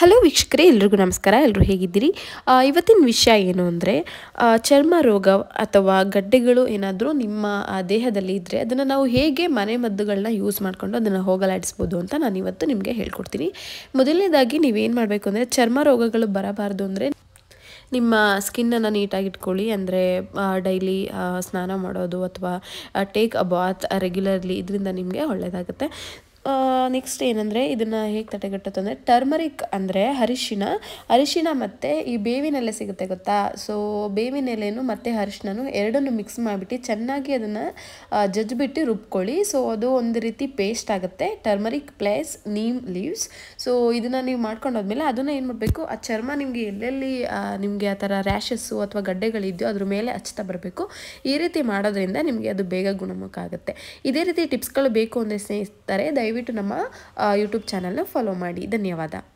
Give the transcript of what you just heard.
hello ವೀಕ್ಷಕರೇ ಎಲ್ರಿಗೂ ನಮಸ್ಕಾರ ಎಲ್ಲರೂ ಹೇಗಿದ್ದೀರಿ ಇವತ್ತಿನ ವಿಷಯ ಏನು ಅಂದರೆ ಚರ್ಮ ರೋಗ ಅಥವಾ ಗಡ್ಡೆಗಳು ಏನಾದರೂ ನಿಮ್ಮ ದೇಹದಲ್ಲಿ ಇದ್ದರೆ ಅದನ್ನು ನಾವು ಹೇಗೆ ಮನೆ ಮದ್ದುಗಳನ್ನ ಯೂಸ್ ಮಾಡಿಕೊಂಡು ಅದನ್ನು ಹೋಗಲಾಡಿಸ್ಬೋದು ಅಂತ ನಾನು ಇವತ್ತು ನಿಮಗೆ ಹೇಳ್ಕೊಡ್ತೀನಿ ಮೊದಲನೇದಾಗಿ ನೀವೇನು ಮಾಡಬೇಕು ಅಂದರೆ ಚರ್ಮ ರೋಗಗಳು ಬರಬಾರ್ದು ಅಂದರೆ ನಿಮ್ಮ ಸ್ಕಿನ್ನನ್ನು ನೀಟಾಗಿ ಇಟ್ಕೊಳ್ಳಿ ಅಂದರೆ ಡೈಲಿ ಸ್ನಾನ ಮಾಡೋದು ಅಥವಾ ಟೇಕ್ ಅ ಬಾತ್ ರೆಗ್ಯುಲರ್ಲಿ ಇದರಿಂದ ನಿಮಗೆ ಒಳ್ಳೆಯದಾಗುತ್ತೆ ನೆಕ್ಸ್ಟ್ ಏನಂದರೆ ಇದನ್ನು ಹೇಗೆ ತಡೆಗಟ್ಟುತ್ತೆ ಅಂದರೆ ಟರ್ಮರಿಕ್ ಅಂದರೆ ಅರಿಶಿನ ಅರಿಶಿನ ಮತ್ತು ಈ ಬೇವಿನೆಲೆ ಸಿಗುತ್ತೆ ಗೊತ್ತಾ ಸೊ ಬೇವಿನೆಲೆಯೂ ಮತ್ತು ಅರಿಶಿನೂ ಎರಡನ್ನೂ ಮಿಕ್ಸ್ ಮಾಡಿಬಿಟ್ಟು ಚೆನ್ನಾಗಿ ಅದನ್ನು ಜಜ್ಜಿಬಿಟ್ಟು ರುಬ್ಕೊಳ್ಳಿ ಸೊ ಅದು ಒಂದು ರೀತಿ ಪೇಸ್ಟ್ ಆಗುತ್ತೆ turmeric plus neem leaves so ಇದನ್ನು ನೀವು ಮಾಡ್ಕೊಂಡೋದ್ಮೇಲೆ ಅದನ್ನು ಏನು ಮಾಡಬೇಕು ಆ ಚರ್ಮ ನಿಮಗೆ ಎಲ್ಲೆಲ್ಲಿ ನಿಮಗೆ ಆ ಥರ ರ್ಯಾಷಸ್ಸು ಅಥವಾ ಗಡ್ಡೆಗಳಿದೆಯೋ ಅದ್ರ ಮೇಲೆ ಹಚ್ತಾ ಬರಬೇಕು ಈ ರೀತಿ ಮಾಡೋದ್ರಿಂದ ನಿಮಗೆ ಅದು ಬೇಗ ಗುಣಮುಖ ಆಗುತ್ತೆ ಇದೇ ರೀತಿ ಟಿಪ್ಸ್ಗಳು ಬೇಕು ಅಂದರೆ ಸ್ನೇಹಿತರೆ ದಯವಿಟ್ಟು ದಯವಿಟ್ಟು ನಮ್ಮ ಯೂಟ್ಯೂಬ್ ಚಾನಲ್ನ ಫಾಲೋ ಮಾಡಿ ಧನ್ಯವಾದ